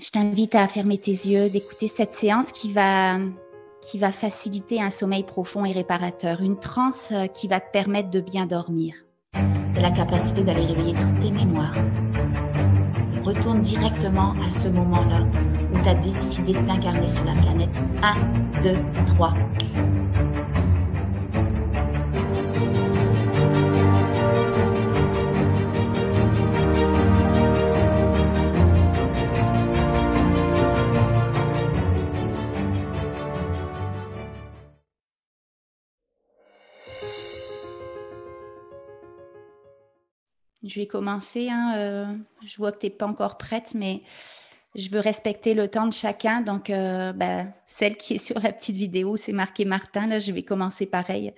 Je t'invite à fermer tes yeux, d'écouter cette séance qui va, qui va faciliter un sommeil profond et réparateur, une transe euh, qui va te permettre de bien dormir. La capacité d'aller réveiller toutes tes mémoires. Retourne directement à ce moment-là où tu as décidé de t'incarner sur la planète. 1, 2, 3. je vais commencer. Hein, euh, je vois que tu n'es pas encore prête, mais je veux respecter le temps de chacun. Donc, euh, ben, celle qui est sur la petite vidéo, c'est marqué Martin. Là, je vais commencer pareil.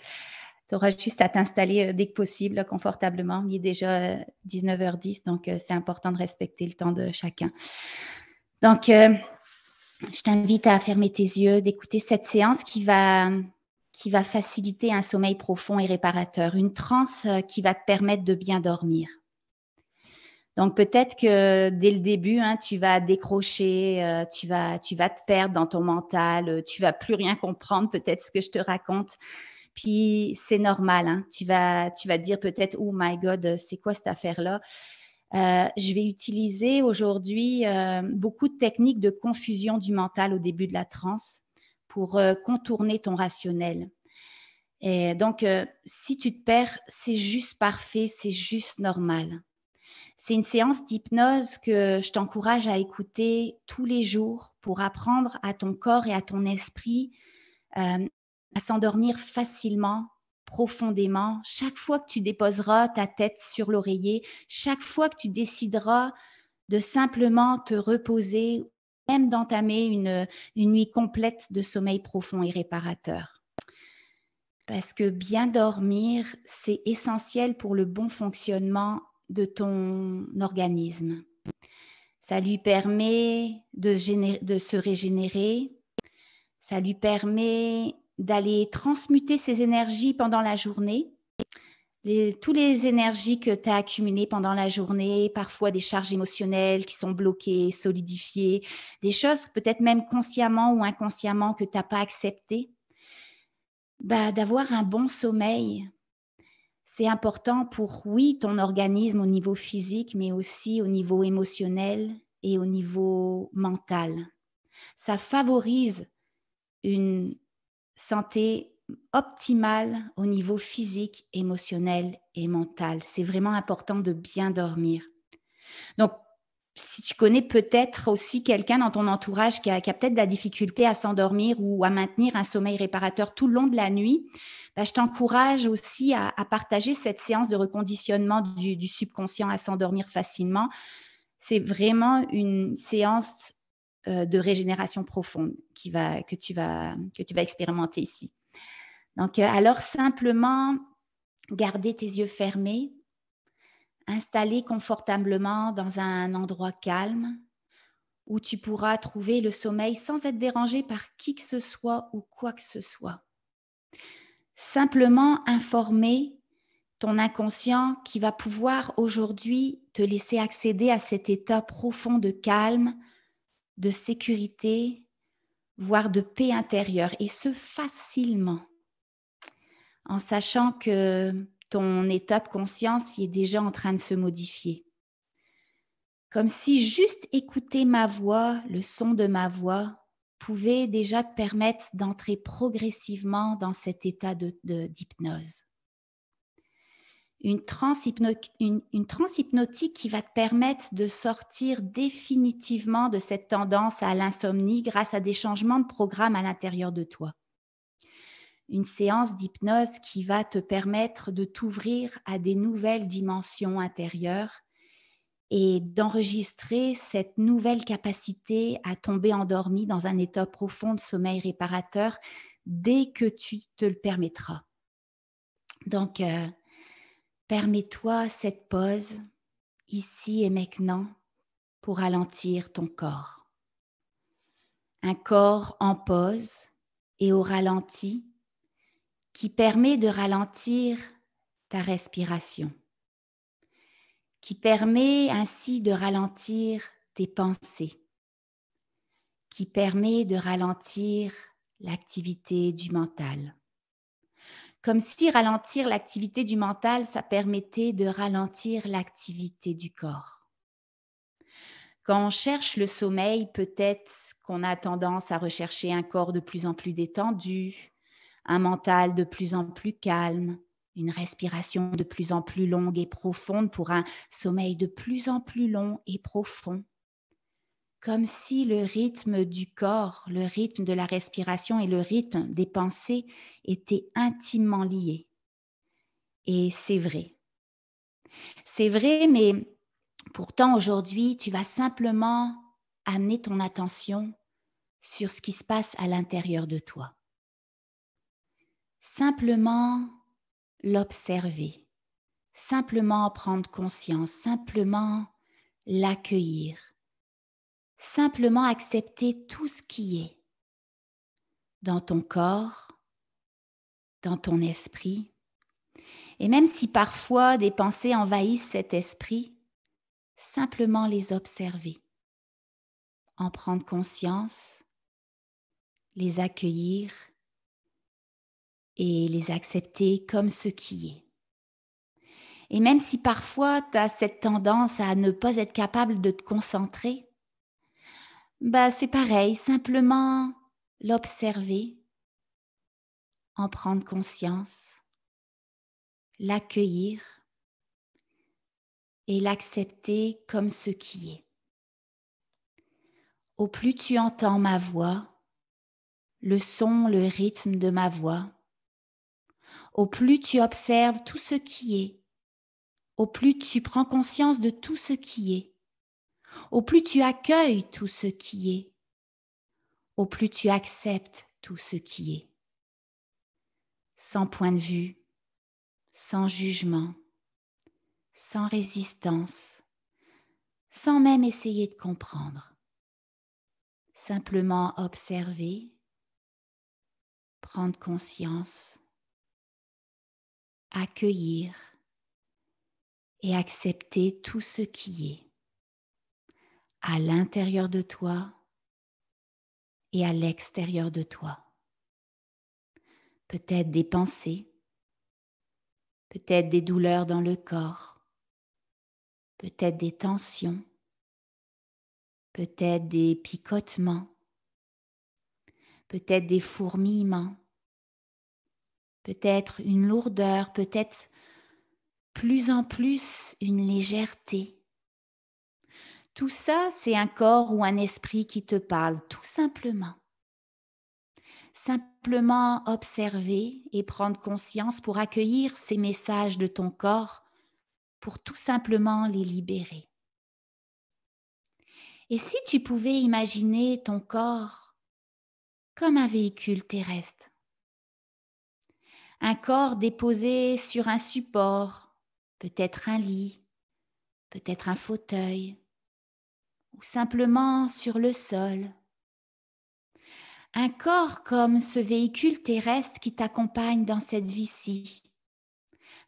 Tu auras juste à t'installer euh, dès que possible, confortablement. Il est déjà 19h10, donc c'est important de respecter le temps de chacun. Donc, je t'invite à fermer tes yeux, d'écouter cette séance qui va, qui va faciliter un sommeil profond et réparateur, une transe qui va te permettre de bien dormir. Donc peut-être que dès le début, hein, tu vas décrocher, euh, tu vas, tu vas te perdre dans ton mental, euh, tu vas plus rien comprendre peut-être ce que je te raconte. Puis c'est normal, hein. tu vas, tu vas te dire peut-être oh my God, c'est quoi cette affaire là euh, Je vais utiliser aujourd'hui beaucoup de techniques de confusion du mental au début de la transe pour contourner ton rationnel. Et donc si tu te perds, c'est juste parfait, c'est juste normal. C'est une séance d'hypnose que je t'encourage à écouter tous les jours pour apprendre à ton corps et à ton esprit euh, à s'endormir facilement, profondément. Chaque fois que tu déposeras ta tête sur l'oreiller, chaque fois que tu décideras de simplement te reposer, même d'entamer une nuit complète de sommeil profond et réparateur. Parce que bien dormir, c'est essentiel pour le bon fonctionnement de ton organisme. Ça lui permet de, se régénérer, ça lui permet d'aller transmuter ses énergies pendant la journée. Les, toutes les énergies que tu as accumulées pendant la journée, parfois des charges émotionnelles qui sont bloquées, solidifiées, des choses peut-être même consciemment ou inconsciemment que tu n'as pas acceptées, bah, d'avoir un bon sommeil, c'est important pour, oui, ton organisme au niveau physique, mais aussi au niveau émotionnel et au niveau mental. Ça favorise une santé optimale au niveau physique, émotionnel et mental. C'est vraiment important de bien dormir. Donc, si tu connais peut-être aussi quelqu'un dans ton entourage qui a, peut-être de la difficulté à s'endormir ou à maintenir un sommeil réparateur tout le long de la nuit, ben, je t'encourage aussi à, partager cette séance de reconditionnement du, subconscient à s'endormir facilement. C'est vraiment une séance euh, de régénération profonde que, tu vas, expérimenter ici. Donc, euh, alors simplement, garder tes yeux fermés installé confortablement dans un endroit calme où tu pourras trouver le sommeil sans être dérangé par qui que ce soit ou quoi que ce soit. Simplement informer ton inconscient qui va pouvoir aujourd'hui te laisser accéder à cet état profond de calme, de sécurité, voire de paix intérieure, et ce facilement, en sachant que ton état de conscience est déjà en train de se modifier. Comme si juste écouter ma voix, le son de ma voix, pouvait déjà te permettre d'entrer progressivement dans cet état d'hypnose. Une transhypnotique une hypnotique qui va te permettre de sortir définitivement de cette tendance à l'insomnie grâce à des changements de programme à l'intérieur de toi une séance d'hypnose qui va te permettre de t'ouvrir à des nouvelles dimensions intérieures et d'enregistrer cette nouvelle capacité à tomber endormi dans un état profond de sommeil réparateur dès que tu te le permettras. Donc, euh, permets-toi cette pause ici et maintenant pour ralentir ton corps. Un corps en pause et au ralenti qui permet de ralentir ta respiration, qui permet ainsi de ralentir tes pensées, qui permet de ralentir l'activité du mental. Comme si ralentir l'activité du mental, ça permettait de ralentir l'activité du corps. Quand on cherche le sommeil, peut-être qu'on a tendance à rechercher un corps de plus en plus détendu, un mental de plus en plus calme, une respiration de plus en plus longue et profonde pour un sommeil de plus en plus long et profond. Comme si le rythme du corps, le rythme de la respiration et le rythme des pensées étaient intimement liés. Et c'est vrai. C'est vrai, mais pourtant aujourd'hui, tu vas simplement amener ton attention sur ce qui se passe à l'intérieur de toi. Simplement l'observer, simplement prendre conscience, simplement l'accueillir, simplement accepter tout ce qui est dans ton corps, dans ton esprit. Et même si parfois des pensées envahissent cet esprit, simplement les observer, en prendre conscience, les accueillir et les accepter comme ce qui est. Et même si parfois tu as cette tendance à ne pas être capable de te concentrer, bah c'est pareil, simplement l'observer, en prendre conscience, l'accueillir et l'accepter comme ce qui est. Au plus tu entends ma voix, le son, le rythme de ma voix, au plus tu observes tout ce qui est, au plus tu prends conscience de tout ce qui est, au plus tu accueilles tout ce qui est, au plus tu acceptes tout ce qui est, sans point de vue, sans jugement, sans résistance, sans même essayer de comprendre, simplement observer, prendre conscience accueillir et accepter tout ce qui est à l'intérieur de toi et à l'extérieur de toi. Peut-être des pensées, peut-être des douleurs dans le corps, peut-être des tensions, peut-être des picotements, peut-être des fourmillements, peut-être une lourdeur, peut-être plus en plus une légèreté. Tout ça, c'est un corps ou un esprit qui te parle, tout simplement. Simplement observer et prendre conscience pour accueillir ces messages de ton corps, pour tout simplement les libérer. Et si tu pouvais imaginer ton corps comme un véhicule terrestre un corps déposé sur un support, peut-être un lit, peut-être un fauteuil, ou simplement sur le sol. Un corps comme ce véhicule terrestre qui t'accompagne dans cette vie-ci.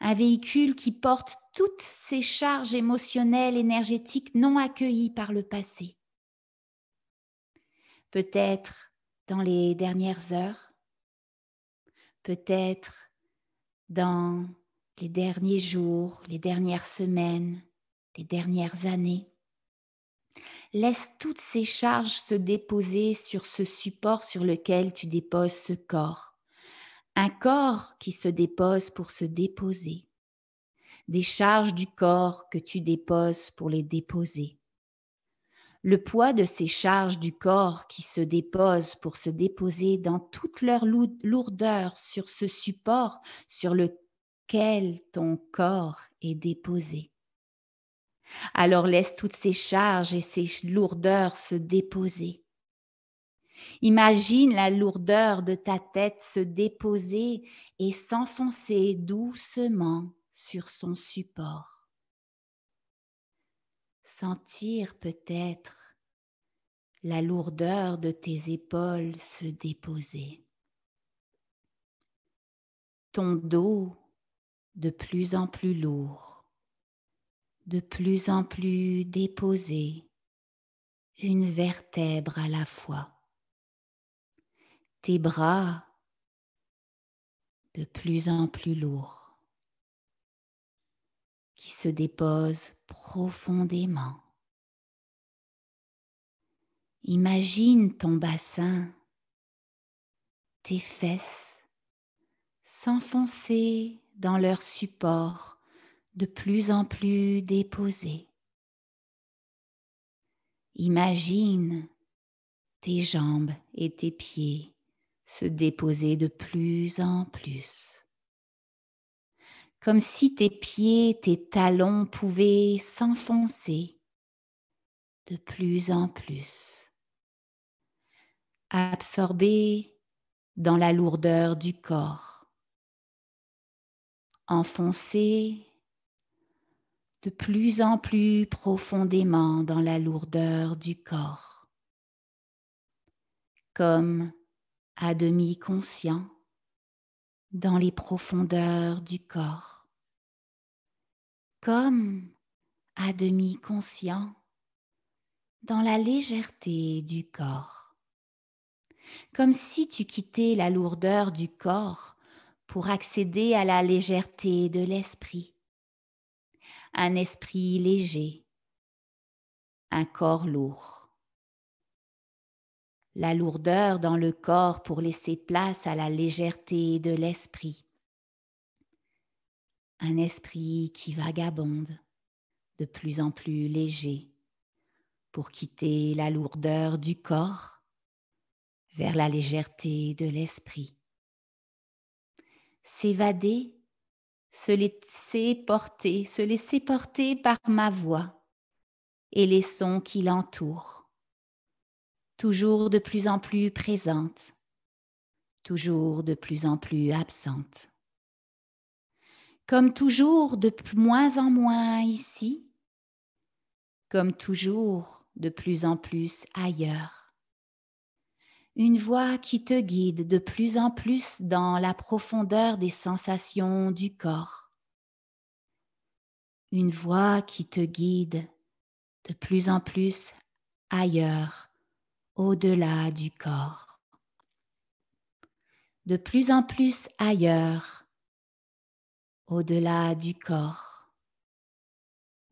Un véhicule qui porte toutes ces charges émotionnelles, énergétiques non accueillies par le passé. Peut-être dans les dernières heures, peut-être dans les derniers jours, les dernières semaines, les dernières années. Laisse toutes ces charges se déposer sur ce support sur lequel tu déposes ce corps. Un corps qui se dépose pour se déposer. Des charges du corps que tu déposes pour les déposer le poids de ces charges du corps qui se déposent pour se déposer dans toute leur lourdeur sur ce support sur lequel ton corps est déposé. Alors laisse toutes ces charges et ces lourdeurs se déposer. Imagine la lourdeur de ta tête se déposer et s'enfoncer doucement sur son support sentir peut-être la lourdeur de tes épaules se déposer, ton dos de plus en plus lourd, de plus en plus déposé, une vertèbre à la fois, tes bras de plus en plus lourds qui se déposent profondément. Imagine ton bassin, tes fesses s'enfoncer dans leur support de plus en plus déposés. Imagine tes jambes et tes pieds se déposer de plus en plus comme si tes pieds, tes talons pouvaient s'enfoncer de plus en plus, absorbés dans la lourdeur du corps, enfoncés de plus en plus profondément dans la lourdeur du corps, comme à demi conscient dans les profondeurs du corps, comme à demi conscient dans la légèreté du corps, comme si tu quittais la lourdeur du corps pour accéder à la légèreté de l'esprit, un esprit léger, un corps lourd la lourdeur dans le corps pour laisser place à la légèreté de l'esprit. Un esprit qui vagabonde, de plus en plus léger, pour quitter la lourdeur du corps vers la légèreté de l'esprit. S'évader, se laisser porter, se laisser porter par ma voix et les sons qui l'entourent toujours de plus en plus présente, toujours de plus en plus absente. Comme toujours de moins en moins ici, comme toujours de plus en plus ailleurs. Une voix qui te guide de plus en plus dans la profondeur des sensations du corps. Une voix qui te guide de plus en plus ailleurs au-delà du corps, de plus en plus ailleurs, au-delà du corps,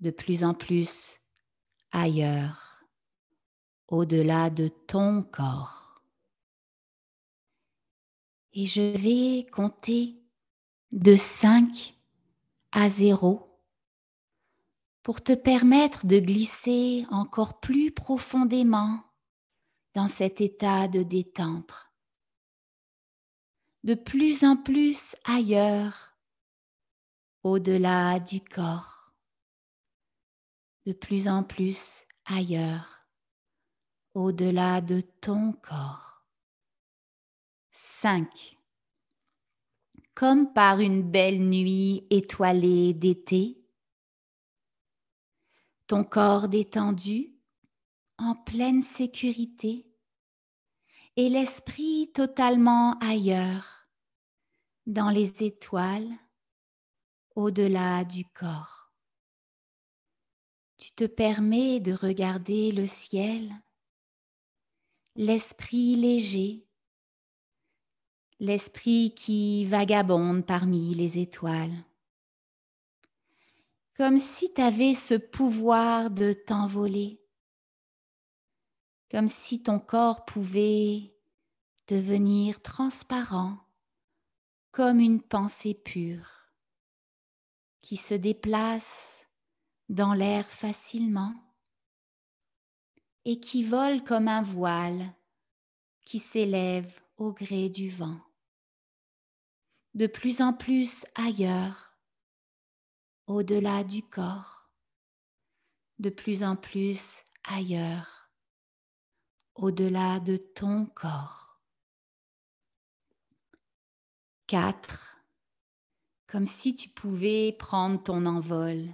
de plus en plus ailleurs, au-delà de ton corps. Et je vais compter de 5 à 0 pour te permettre de glisser encore plus profondément dans cet état de détente. De plus en plus ailleurs, au-delà du corps. De plus en plus ailleurs, au-delà de ton corps. 5. Comme par une belle nuit étoilée d'été, ton corps détendu, en pleine sécurité, et l'esprit totalement ailleurs, dans les étoiles, au-delà du corps. Tu te permets de regarder le ciel, l'esprit léger, l'esprit qui vagabonde parmi les étoiles, comme si tu avais ce pouvoir de t'envoler comme si ton corps pouvait devenir transparent comme une pensée pure qui se déplace dans l'air facilement et qui vole comme un voile qui s'élève au gré du vent. De plus en plus ailleurs, au-delà du corps, de plus en plus ailleurs au-delà de ton corps. 4. Comme si tu pouvais prendre ton envol,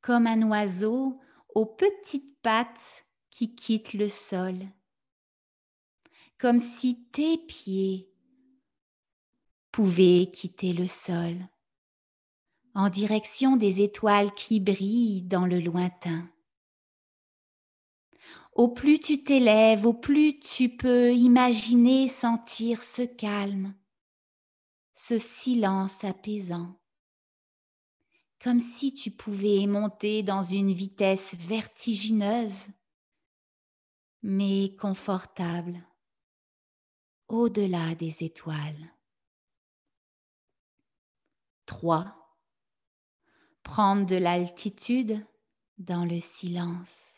comme un oiseau aux petites pattes qui quittent le sol, comme si tes pieds pouvaient quitter le sol en direction des étoiles qui brillent dans le lointain. Au plus tu t'élèves, au plus tu peux imaginer sentir ce calme, ce silence apaisant, comme si tu pouvais monter dans une vitesse vertigineuse, mais confortable, au-delà des étoiles. 3. Prendre de l'altitude dans le silence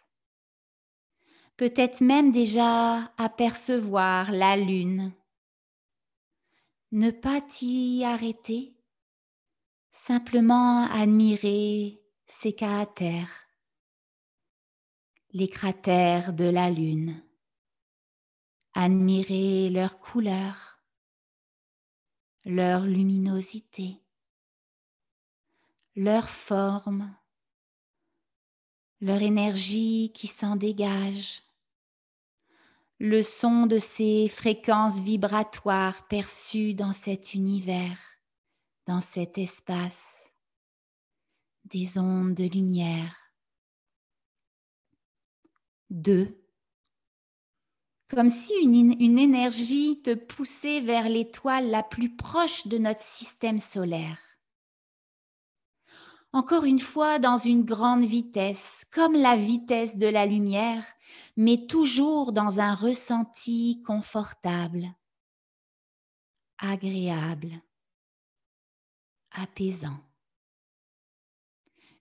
peut-être même déjà apercevoir la lune. Ne pas t'y arrêter, simplement admirer ses caractères, les cratères de la lune, admirer leurs couleurs, leur luminosité, leur forme, leur énergie qui s'en dégage le son de ces fréquences vibratoires perçues dans cet univers, dans cet espace, des ondes de lumière. Deux. Comme si une, une énergie te poussait vers l'étoile la plus proche de notre système solaire. Encore une fois, dans une grande vitesse, comme la vitesse de la lumière, mais toujours dans un ressenti confortable, agréable, apaisant.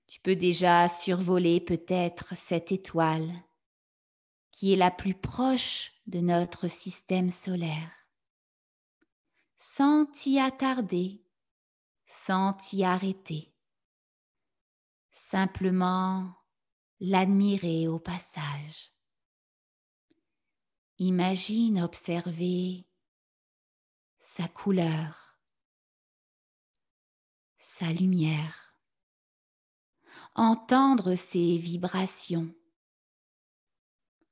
Tu peux déjà survoler peut-être cette étoile qui est la plus proche de notre système solaire. Sans t'y attarder, sans t'y arrêter. Simplement l'admirer au passage. Imagine observer sa couleur, sa lumière, entendre ses vibrations,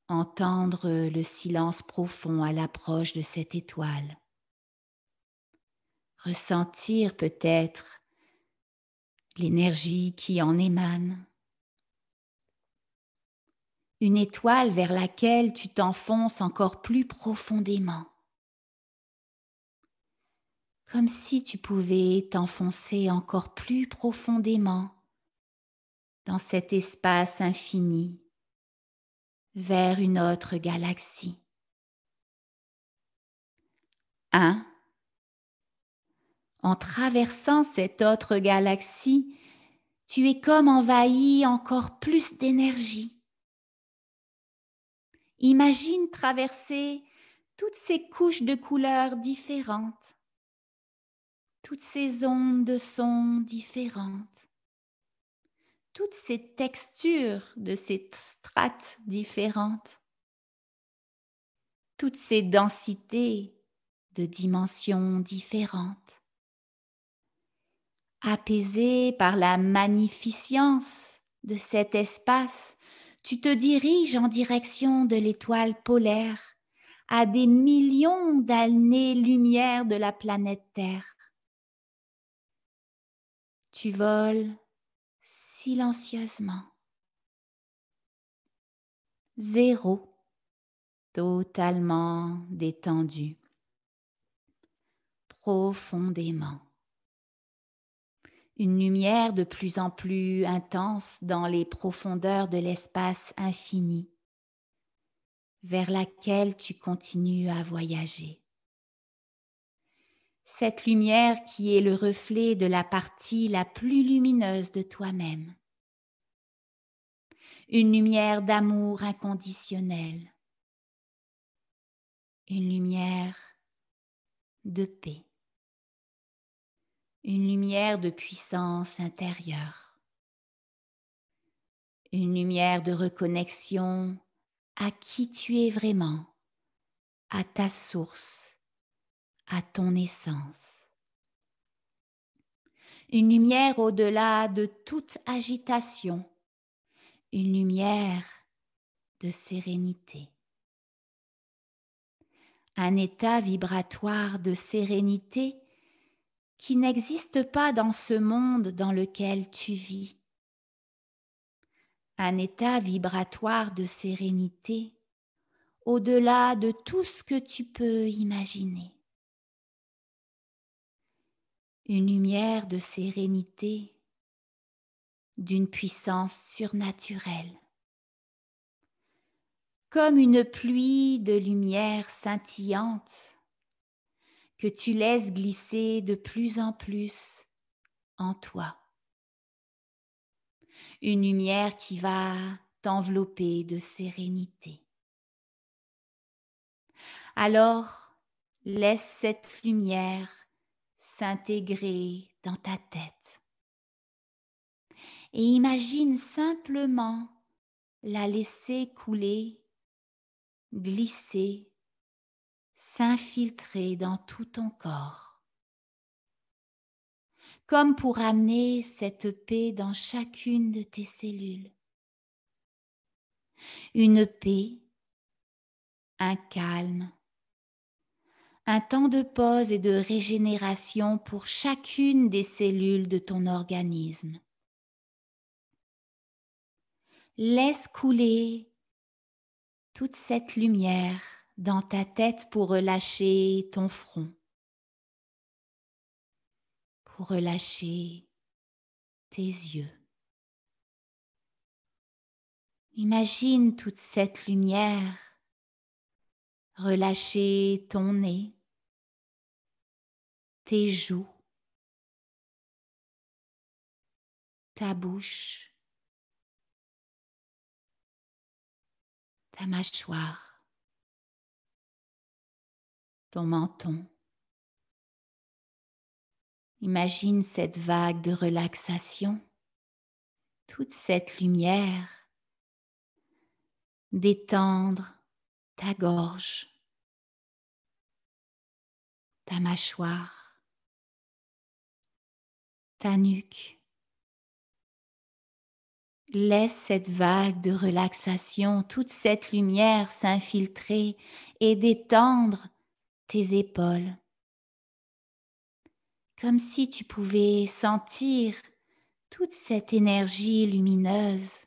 entendre le silence profond à l'approche de cette étoile, ressentir peut-être l'énergie qui en émane une étoile vers laquelle tu t'enfonces encore plus profondément, comme si tu pouvais t'enfoncer encore plus profondément dans cet espace infini vers une autre galaxie. 1. En traversant cette autre galaxie, tu es comme envahi encore plus d'énergie. Imagine traverser toutes ces couches de couleurs différentes, toutes ces ondes de sons différentes, toutes ces textures de ces strates différentes, toutes ces densités de dimensions différentes, Apaisé par la magnificence de cet espace tu te diriges en direction de l'étoile polaire à des millions d'années-lumière de la planète Terre. Tu voles silencieusement. Zéro, totalement détendu, profondément une lumière de plus en plus intense dans les profondeurs de l'espace infini vers laquelle tu continues à voyager. Cette lumière qui est le reflet de la partie la plus lumineuse de toi-même. Une lumière d'amour inconditionnel. Une lumière de paix une lumière de puissance intérieure, une lumière de reconnexion à qui tu es vraiment, à ta source, à ton essence. Une lumière au-delà de toute agitation, une lumière de sérénité. Un état vibratoire de sérénité qui n'existe pas dans ce monde dans lequel tu vis. Un état vibratoire de sérénité au-delà de tout ce que tu peux imaginer. Une lumière de sérénité d'une puissance surnaturelle. Comme une pluie de lumière scintillante que tu laisses glisser de plus en plus en toi. Une lumière qui va t'envelopper de sérénité. Alors, laisse cette lumière s'intégrer dans ta tête. Et imagine simplement la laisser couler, glisser s'infiltrer dans tout ton corps, comme pour amener cette paix dans chacune de tes cellules. Une paix, un calme, un temps de pause et de régénération pour chacune des cellules de ton organisme. Laisse couler toute cette lumière dans ta tête pour relâcher ton front, pour relâcher tes yeux. Imagine toute cette lumière relâcher ton nez, tes joues, ta bouche, ta mâchoire ton menton. Imagine cette vague de relaxation, toute cette lumière, détendre ta gorge, ta mâchoire, ta nuque. Laisse cette vague de relaxation, toute cette lumière s'infiltrer et détendre tes épaules, comme si tu pouvais sentir toute cette énergie lumineuse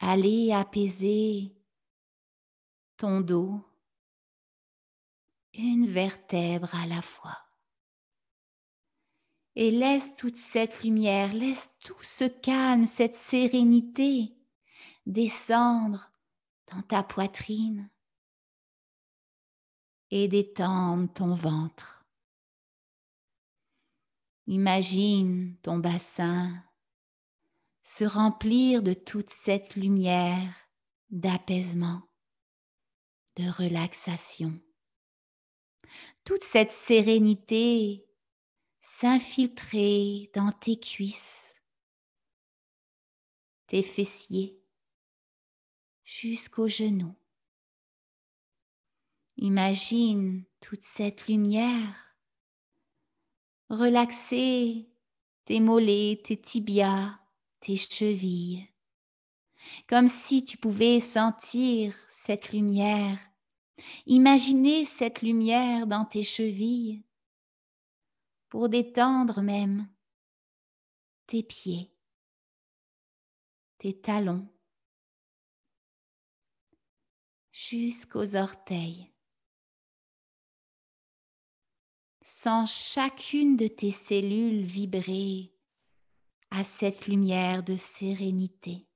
aller apaiser ton dos, une vertèbre à la fois. Et laisse toute cette lumière, laisse tout ce calme, cette sérénité descendre dans ta poitrine, et d'étendre ton ventre. Imagine ton bassin se remplir de toute cette lumière d'apaisement, de relaxation. Toute cette sérénité s'infiltrer dans tes cuisses, tes fessiers, jusqu'aux genoux. Imagine toute cette lumière relaxer tes mollets, tes tibias, tes chevilles, comme si tu pouvais sentir cette lumière, imaginer cette lumière dans tes chevilles, pour détendre même tes pieds, tes talons, jusqu'aux orteils. Sens chacune de tes cellules vibrer à cette lumière de sérénité.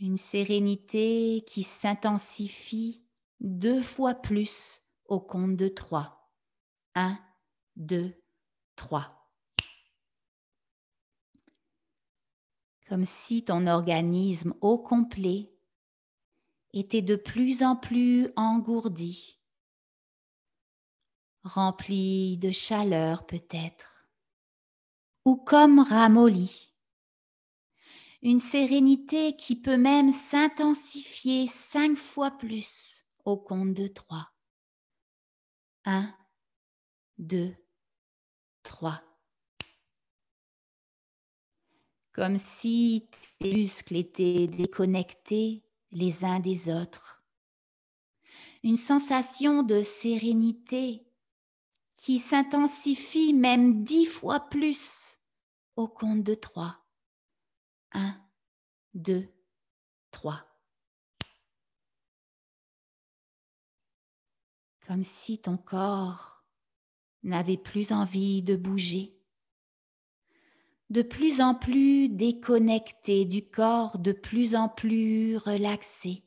Une sérénité qui s'intensifie deux fois plus au compte de trois. Un, deux, trois. Comme si ton organisme au complet était de plus en plus engourdi rempli de chaleur peut-être, ou comme ramolli. Une sérénité qui peut même s'intensifier cinq fois plus au compte de trois. Un, deux, trois. Comme si tes muscles étaient déconnectés les uns des autres. Une sensation de sérénité qui s'intensifie même dix fois plus au compte de trois. Un, deux, trois. Comme si ton corps n'avait plus envie de bouger. De plus en plus déconnecté du corps, de plus en plus relaxé.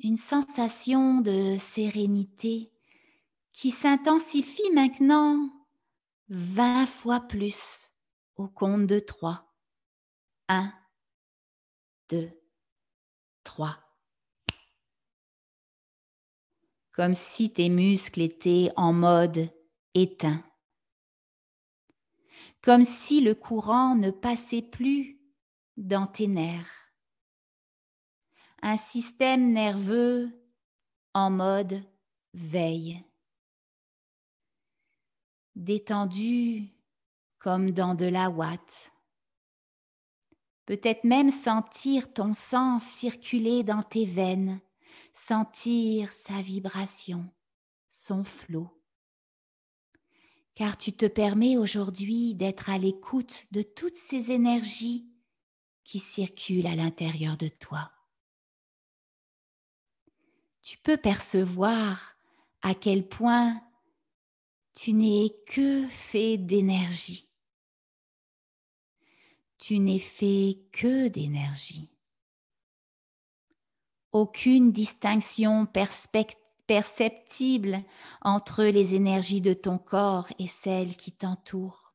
Une sensation de sérénité qui s'intensifie maintenant vingt fois plus au compte de 3. 1, 2, 3. Comme si tes muscles étaient en mode éteint. Comme si le courant ne passait plus dans tes nerfs. Un système nerveux en mode veille détendu comme dans de la ouate. Peut-être même sentir ton sang circuler dans tes veines, sentir sa vibration, son flot. Car tu te permets aujourd'hui d'être à l'écoute de toutes ces énergies qui circulent à l'intérieur de toi. Tu peux percevoir à quel point tu n'es que fait d'énergie. Tu n'es fait que d'énergie. Aucune distinction perceptible entre les énergies de ton corps et celles qui t'entourent.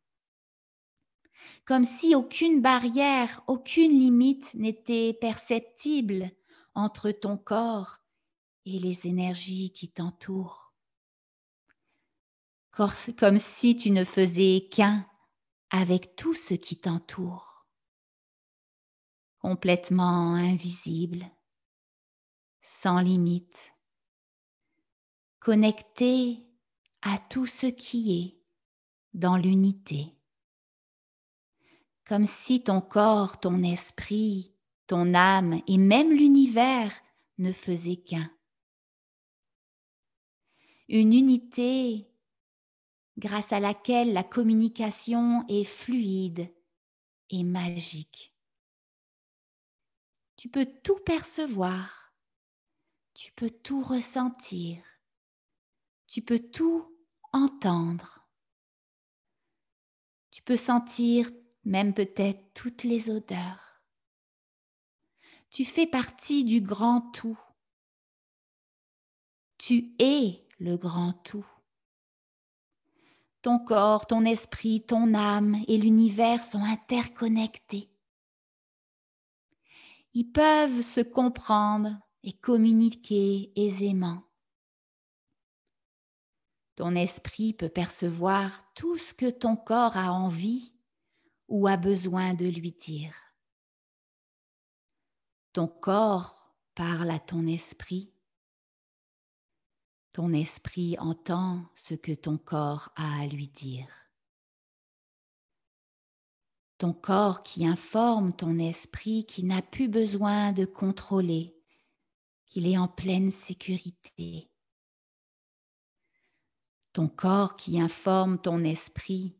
Comme si aucune barrière, aucune limite n'était perceptible entre ton corps et les énergies qui t'entourent comme si tu ne faisais qu'un avec tout ce qui t'entoure, complètement invisible, sans limite, connecté à tout ce qui est dans l'unité, comme si ton corps, ton esprit, ton âme et même l'univers ne faisaient qu'un. Une unité grâce à laquelle la communication est fluide et magique. Tu peux tout percevoir, tu peux tout ressentir, tu peux tout entendre, tu peux sentir même peut-être toutes les odeurs. Tu fais partie du grand tout. Tu es le grand tout. Ton corps, ton esprit, ton âme et l'univers sont interconnectés. Ils peuvent se comprendre et communiquer aisément. Ton esprit peut percevoir tout ce que ton corps a envie ou a besoin de lui dire. Ton corps parle à ton esprit ton esprit entend ce que ton corps a à lui dire. Ton corps qui informe ton esprit qui n'a plus besoin de contrôler, qu'il est en pleine sécurité. Ton corps qui informe ton esprit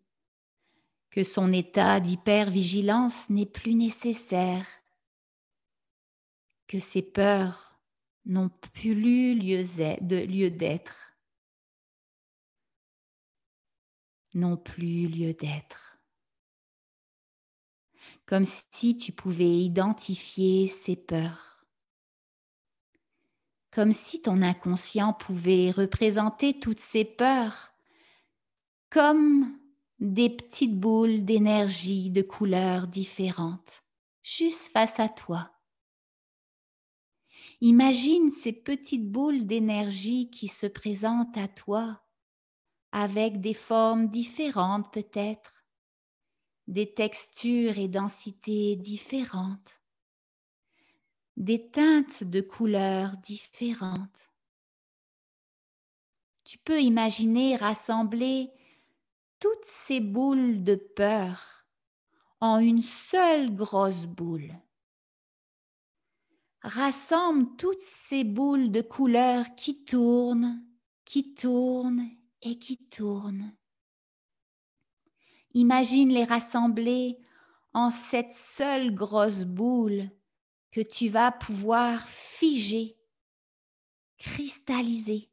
que son état d'hypervigilance n'est plus nécessaire, que ses peurs n'ont plus lieu d'être. N'ont plus lieu d'être. Comme si tu pouvais identifier ces peurs. Comme si ton inconscient pouvait représenter toutes ces peurs comme des petites boules d'énergie de couleurs différentes, juste face à toi Imagine ces petites boules d'énergie qui se présentent à toi, avec des formes différentes peut-être, des textures et densités différentes, des teintes de couleurs différentes. Tu peux imaginer rassembler toutes ces boules de peur en une seule grosse boule rassemble toutes ces boules de couleurs qui tournent, qui tournent et qui tournent. Imagine les rassembler en cette seule grosse boule que tu vas pouvoir figer, cristalliser,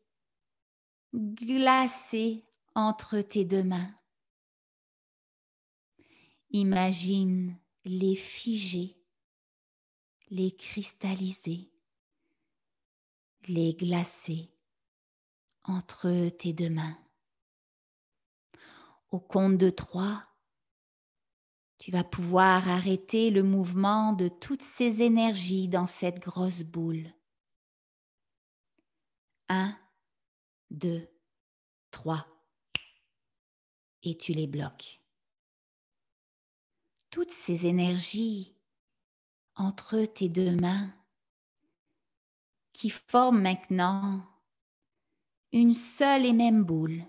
glacer entre tes deux mains. Imagine les figer les cristalliser, les glacer entre tes deux mains. Au compte de trois, tu vas pouvoir arrêter le mouvement de toutes ces énergies dans cette grosse boule. Un, deux, trois. Et tu les bloques. Toutes ces énergies entre tes deux mains qui forment maintenant une seule et même boule.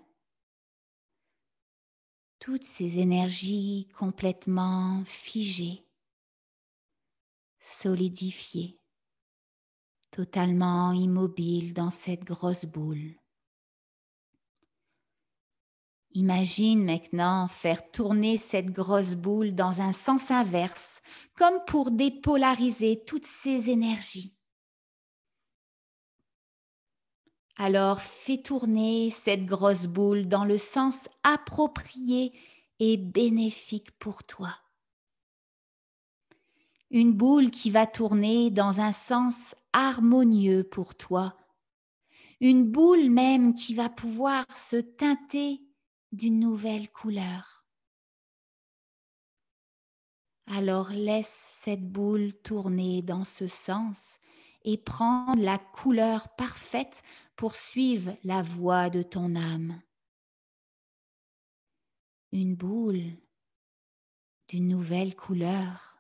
Toutes ces énergies complètement figées, solidifiées, totalement immobiles dans cette grosse boule. Imagine maintenant faire tourner cette grosse boule dans un sens inverse comme pour dépolariser toutes ces énergies. Alors fais tourner cette grosse boule dans le sens approprié et bénéfique pour toi. Une boule qui va tourner dans un sens harmonieux pour toi. Une boule même qui va pouvoir se teinter d'une nouvelle couleur. Alors laisse cette boule tourner dans ce sens et prendre la couleur parfaite pour suivre la voie de ton âme. Une boule d'une nouvelle couleur,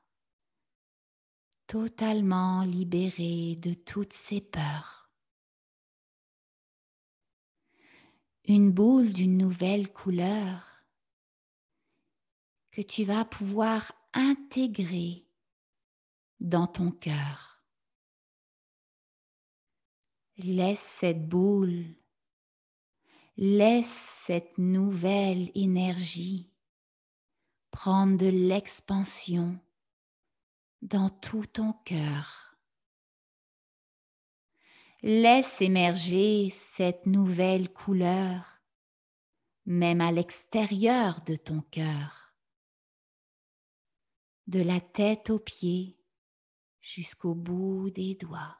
totalement libérée de toutes ses peurs. Une boule d'une nouvelle couleur que tu vas pouvoir intégrer dans ton cœur. Laisse cette boule, laisse cette nouvelle énergie prendre de l'expansion dans tout ton cœur. Laisse émerger cette nouvelle couleur, même à l'extérieur de ton cœur de la tête aux pieds jusqu'au bout des doigts.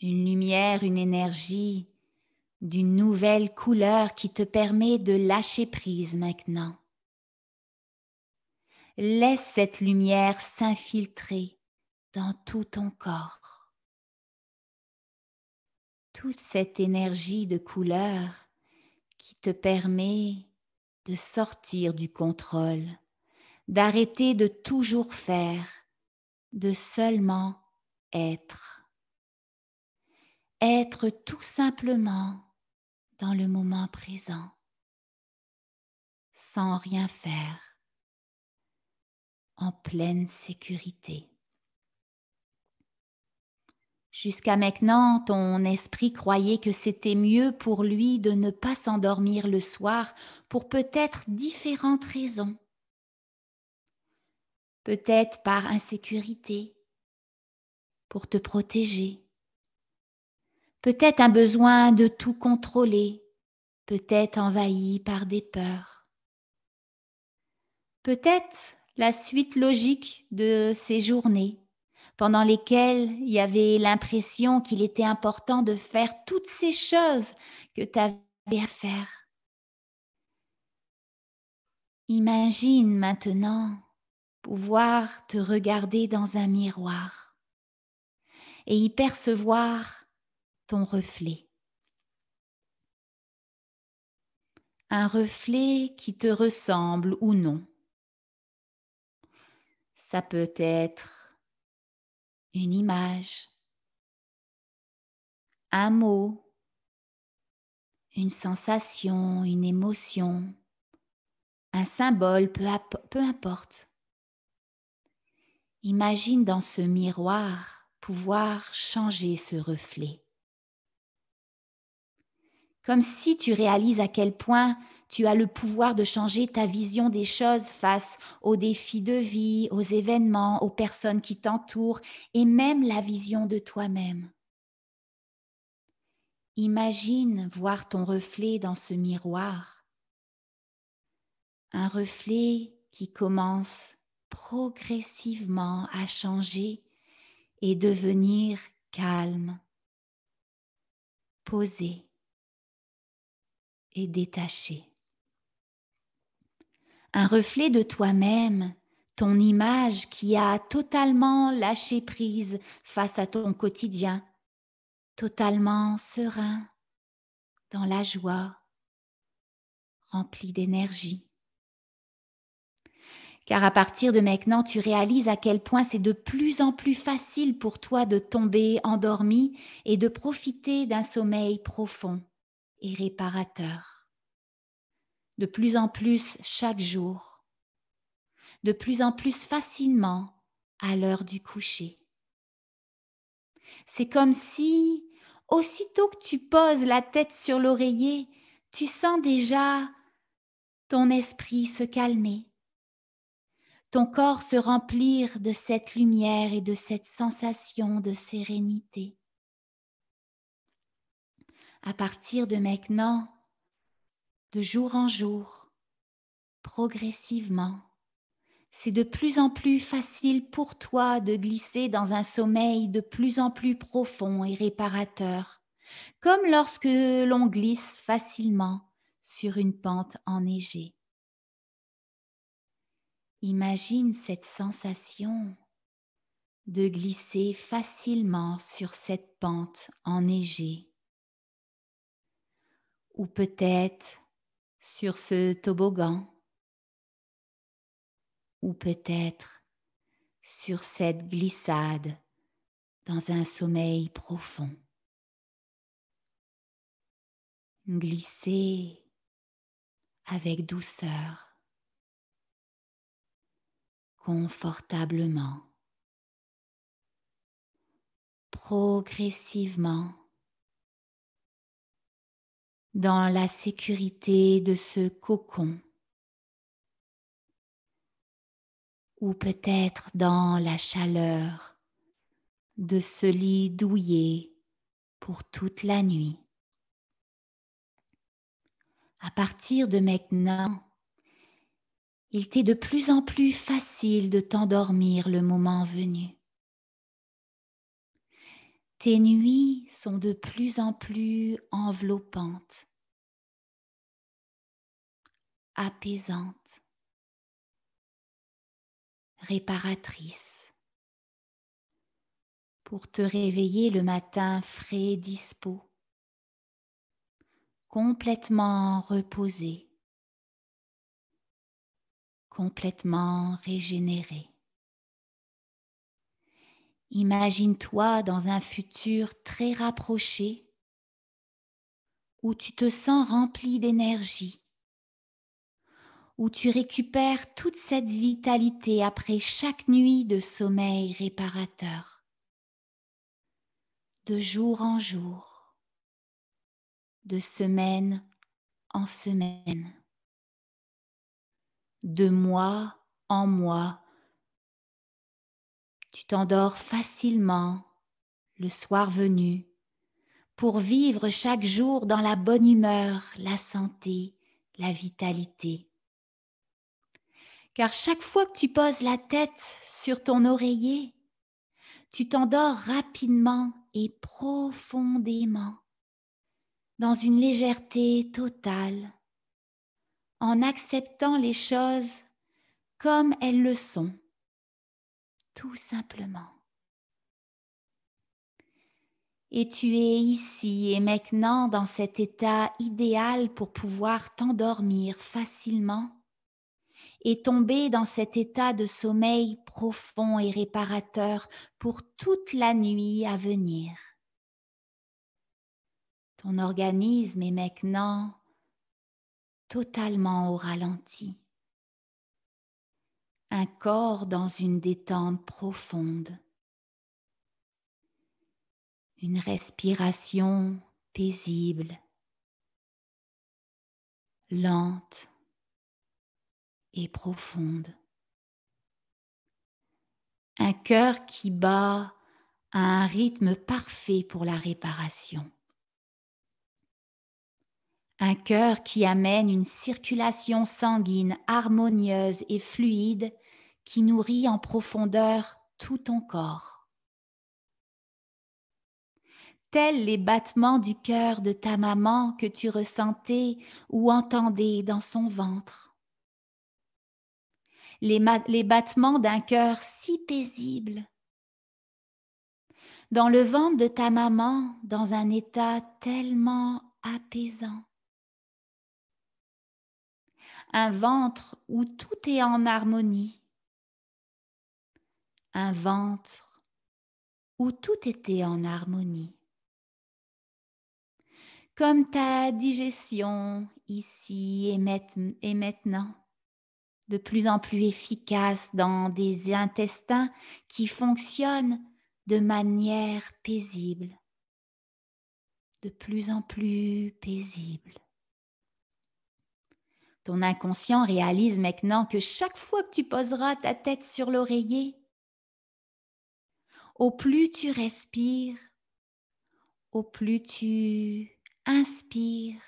Une lumière, une énergie d'une nouvelle couleur qui te permet de lâcher prise maintenant. Laisse cette lumière s'infiltrer dans tout ton corps. Toute cette énergie de couleur qui te permet de sortir du contrôle d'arrêter de toujours faire, de seulement être. Être tout simplement dans le moment présent, sans rien faire, en pleine sécurité. Jusqu'à maintenant, ton esprit croyait que c'était mieux pour lui de ne pas s'endormir le soir pour peut-être différentes raisons peut-être par insécurité, pour te protéger, peut-être un besoin de tout contrôler, peut-être envahi par des peurs, peut-être la suite logique de ces journées pendant lesquelles il y avait l'impression qu'il était important de faire toutes ces choses que tu avais à faire. Imagine maintenant pouvoir te regarder dans un miroir et y percevoir ton reflet. Un reflet qui te ressemble ou non. Ça peut être une image, un mot, une sensation, une émotion, un symbole, peu, peu importe. Imagine dans ce miroir pouvoir changer ce reflet. Comme si tu réalises à quel point tu as le pouvoir de changer ta vision des choses face aux défis de vie, aux événements, aux personnes qui t'entourent et même la vision de toi-même. Imagine voir ton reflet dans ce miroir. Un reflet qui commence progressivement à changer et devenir calme, posé et détaché. Un reflet de toi-même, ton image qui a totalement lâché prise face à ton quotidien, totalement serein, dans la joie, rempli d'énergie car à partir de maintenant, tu réalises à quel point c'est de plus en plus facile pour toi de tomber endormi et de profiter d'un sommeil profond et réparateur. De plus en plus chaque jour, de plus en plus facilement à l'heure du coucher. C'est comme si, aussitôt que tu poses la tête sur l'oreiller, tu sens déjà ton esprit se calmer ton corps se remplir de cette lumière et de cette sensation de sérénité. À partir de maintenant, de jour en jour, progressivement, c'est de plus en plus facile pour toi de glisser dans un sommeil de plus en plus profond et réparateur, comme lorsque l'on glisse facilement sur une pente enneigée. Imagine cette sensation de glisser facilement sur cette pente enneigée ou peut-être sur ce toboggan ou peut-être sur cette glissade dans un sommeil profond. Glisser avec douceur confortablement, progressivement, dans la sécurité de ce cocon, ou peut-être dans la chaleur de ce lit douillet pour toute la nuit. À partir de maintenant, il t'est de plus en plus facile de t'endormir le moment venu. Tes nuits sont de plus en plus enveloppantes, apaisantes, réparatrices, pour te réveiller le matin frais et dispos, complètement reposé complètement régénéré. Imagine-toi dans un futur très rapproché où tu te sens rempli d'énergie, où tu récupères toute cette vitalité après chaque nuit de sommeil réparateur, de jour en jour, de semaine en semaine de moi en moi. Tu t'endors facilement le soir venu pour vivre chaque jour dans la bonne humeur, la santé, la vitalité. Car chaque fois que tu poses la tête sur ton oreiller, tu t'endors rapidement et profondément, dans une légèreté totale, en acceptant les choses comme elles le sont, tout simplement. Et tu es ici et maintenant dans cet état idéal pour pouvoir t'endormir facilement et tomber dans cet état de sommeil profond et réparateur pour toute la nuit à venir. Ton organisme est maintenant totalement au ralenti. Un corps dans une détente profonde. Une respiration paisible, lente et profonde. Un cœur qui bat à un rythme parfait pour la réparation un cœur qui amène une circulation sanguine harmonieuse et fluide qui nourrit en profondeur tout ton corps. Tels les battements du cœur de ta maman que tu ressentais ou entendais dans son ventre. Les, battements d'un cœur si paisible. Dans le ventre de ta maman, dans un état tellement apaisant un ventre où tout est en harmonie, un ventre où tout était en harmonie. Comme ta digestion ici et maintenant, de plus en plus efficace dans des intestins qui fonctionnent de manière paisible, de plus en plus paisible. Ton inconscient réalise maintenant que chaque fois que tu poseras ta tête sur l'oreiller, au plus tu respires, au plus tu inspires,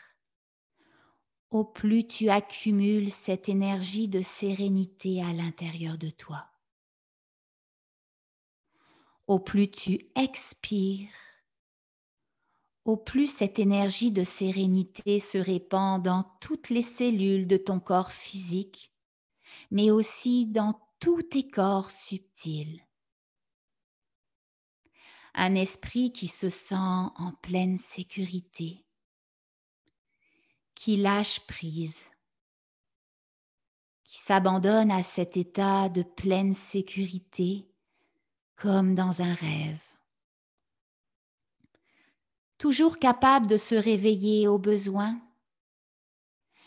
au plus tu accumules cette énergie de sérénité à l'intérieur de toi. Au plus tu expires, au plus cette énergie de sérénité se répand dans toutes les cellules de ton corps physique, mais aussi dans tous tes corps subtils. Un esprit qui se sent en pleine sécurité, qui lâche prise, qui s'abandonne à cet état de pleine sécurité comme dans un rêve toujours capable de se réveiller aux besoins,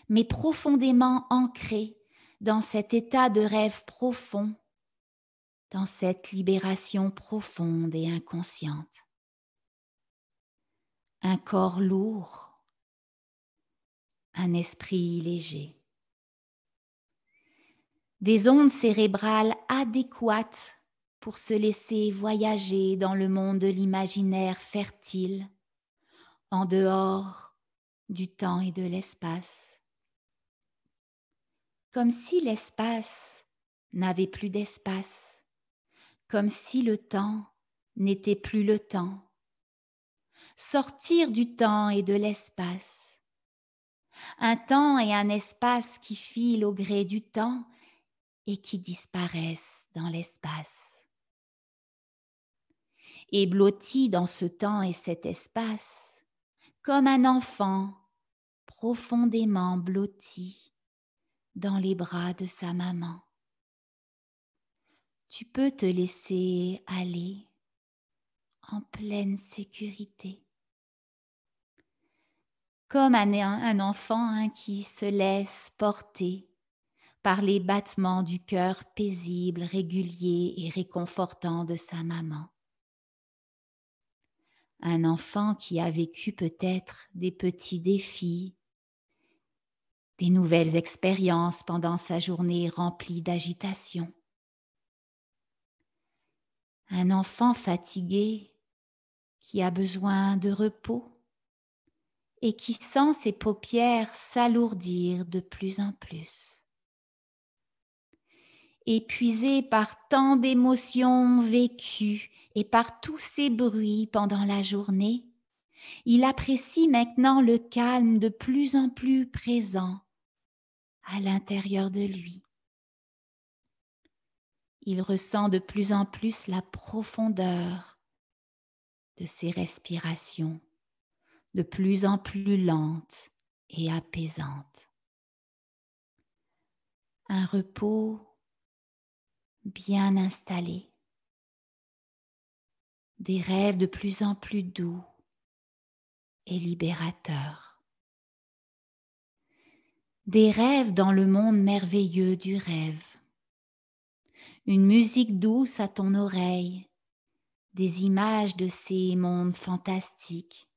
mais profondément ancré dans cet état de rêve profond, dans cette libération profonde et inconsciente. Un corps lourd, un esprit léger. Des ondes cérébrales adéquates pour se laisser voyager dans le monde de l'imaginaire fertile en dehors du temps et de l'espace, comme si l'espace n'avait plus d'espace, comme si le temps n'était plus le temps, sortir du temps et de l'espace, un temps et un espace qui filent au gré du temps et qui disparaissent dans l'espace. Et blotti dans ce temps et cet espace, comme un enfant profondément blotti dans les bras de sa maman. Tu peux te laisser aller en pleine sécurité, comme un, enfant hein, qui se laisse porter par les battements du cœur paisible, régulier et réconfortant de sa maman un enfant qui a vécu peut-être des petits défis, des nouvelles expériences pendant sa journée remplie d'agitation. Un enfant fatigué qui a besoin de repos et qui sent ses paupières s'alourdir de plus en plus épuisé par tant d'émotions vécues et par tous ces bruits pendant la journée, il apprécie maintenant le calme de plus en plus présent à l'intérieur de lui. Il ressent de plus en plus la profondeur de ses respirations, de plus en plus lentes et apaisantes. Un repos bien installés, Des rêves de plus en plus doux et libérateurs. Des rêves dans le monde merveilleux du rêve. Une musique douce à ton oreille. Des images de ces mondes fantastiques.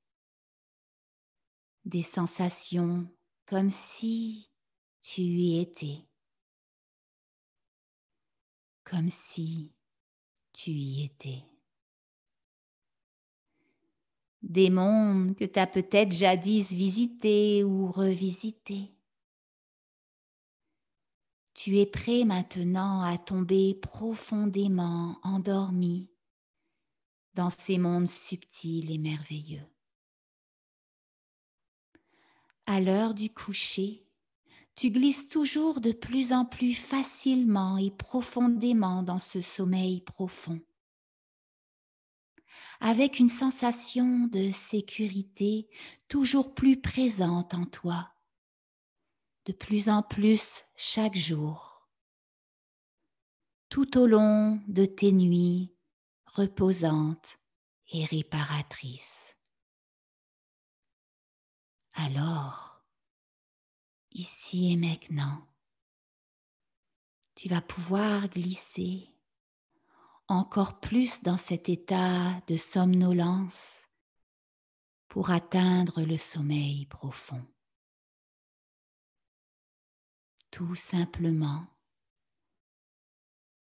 Des sensations comme si tu y étais comme si tu y étais. Des mondes que tu as peut-être jadis visités ou revisités. Tu es prêt maintenant à tomber profondément endormi dans ces mondes subtils et merveilleux. À l'heure du coucher, tu glisses toujours de plus en plus facilement et profondément dans ce sommeil profond, avec une sensation de sécurité toujours plus présente en toi, de plus en plus chaque jour, tout au long de tes nuits reposantes et réparatrices. Alors, ici et maintenant. Tu vas pouvoir glisser encore plus dans cet état de somnolence pour atteindre le sommeil profond. Tout simplement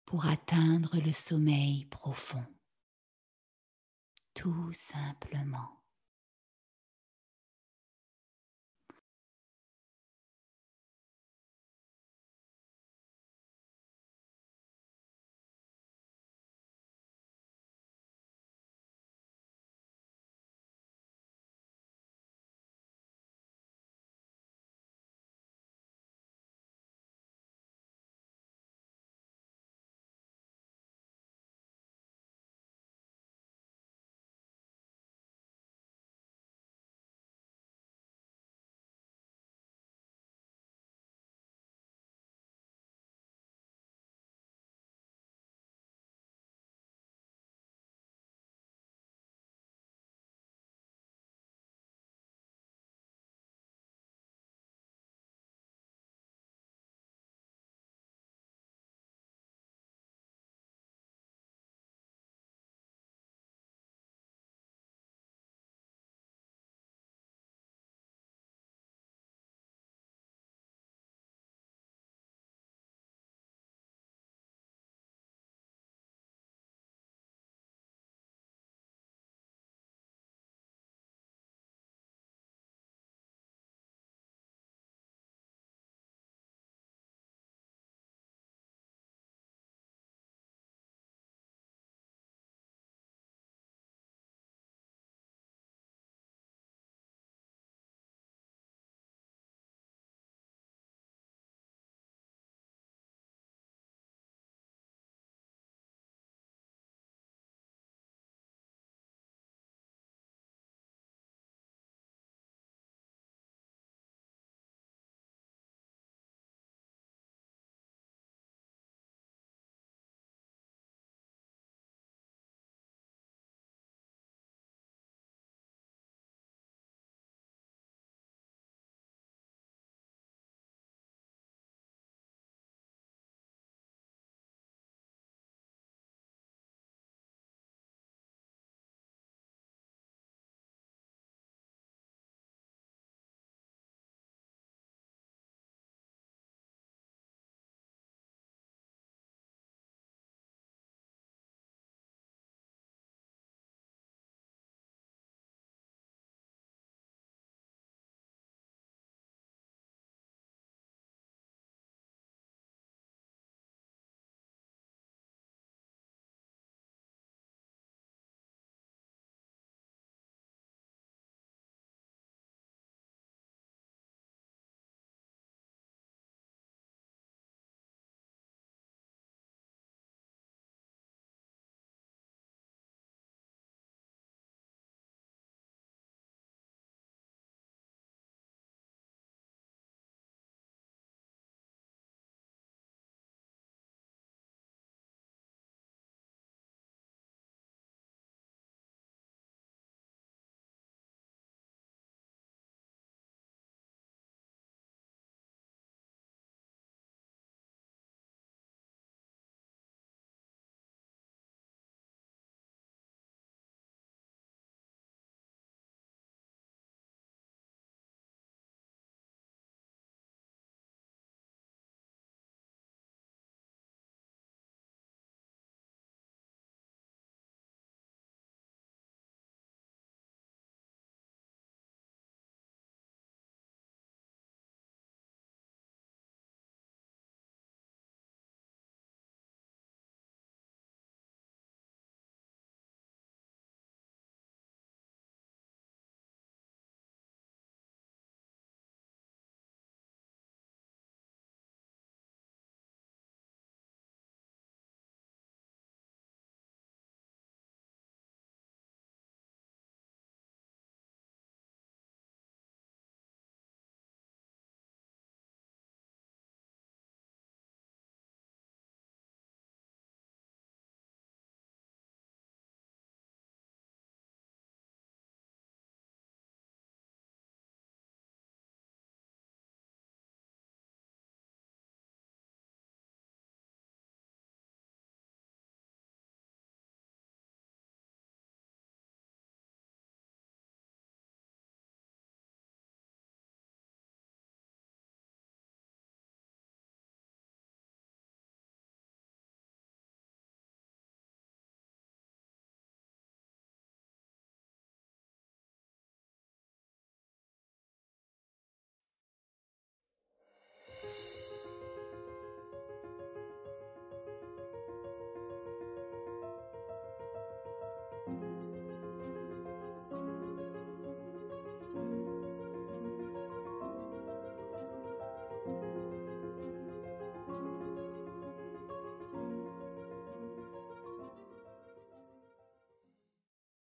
pour atteindre le sommeil profond. Tout simplement.